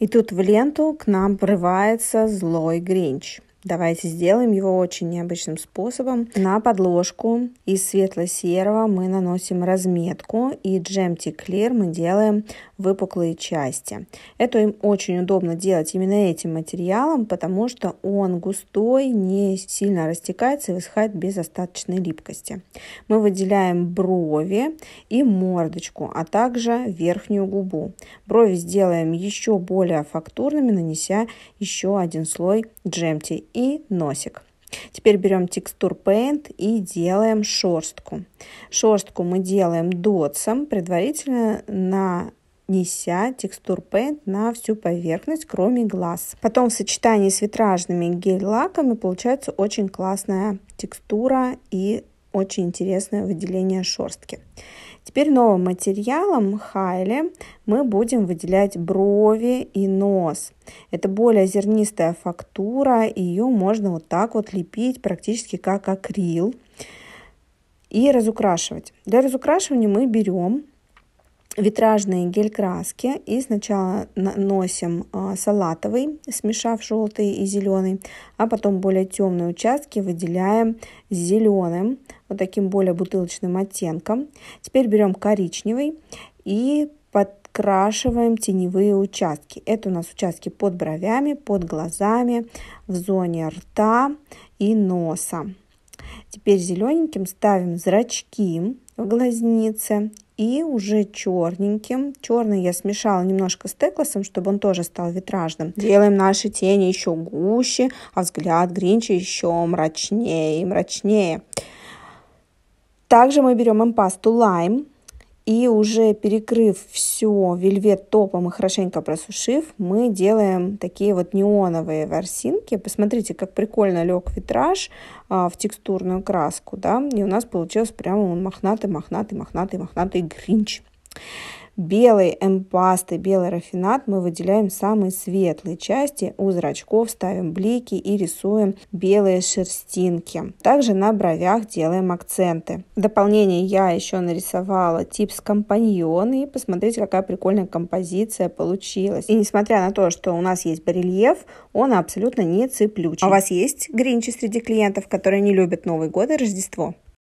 И тут в ленту к нам врывается злой Гринч. Давайте сделаем его очень необычным способом. На подложку из светло-серого мы наносим разметку и джемти клир мы делаем выпуклые части. Это им очень удобно делать именно этим материалом, потому что он густой, не сильно растекается и высыхает без остаточной липкости. Мы выделяем брови и мордочку, а также верхнюю губу. Брови сделаем еще более фактурными, нанеся еще один слой джемти и носик. Теперь берем текстур Paint и делаем шерстку. Шерстку мы делаем дотсом, предварительно нанеся текстур Paint на всю поверхность, кроме глаз. Потом в сочетании с витражными гель-лаками получается очень классная текстура и очень интересное выделение шерстки. Теперь новым материалом Хайли мы будем выделять брови и нос. Это более зернистая фактура, ее можно вот так вот лепить практически как акрил и разукрашивать. Для разукрашивания мы берем витражные гель-краски и сначала наносим а, салатовый, смешав желтый и зеленый, а потом более темные участки выделяем зеленым, вот таким более бутылочным оттенком. Теперь берем коричневый и подкрашиваем теневые участки. Это у нас участки под бровями, под глазами, в зоне рта и носа. Теперь зелененьким ставим зрачки в глазнице. И уже черненьким. Черный я смешала немножко с теклосом, чтобы он тоже стал витражным. Делаем наши тени еще гуще, а взгляд Гринча еще мрачнее и мрачнее. Также мы берем импасту лайм и уже перекрыв все вельвет топом и хорошенько просушив, мы делаем такие вот неоновые ворсинки. Посмотрите, как прикольно лег витраж а, в текстурную краску, да, и у нас получилось прямо он мохнатый, мохнатый, мохнатый, мохнатый гринч. Белой эмпастой, белый рафинат мы выделяем самые светлые части, у зрачков ставим блики и рисуем белые шерстинки. Также на бровях делаем акценты. В дополнение я еще нарисовала тип с компаньон и посмотрите, какая прикольная композиция получилась. И несмотря на то, что у нас есть барельеф, он абсолютно не цеплючий. А у вас есть гринчи среди клиентов, которые не любят Новый год и Рождество?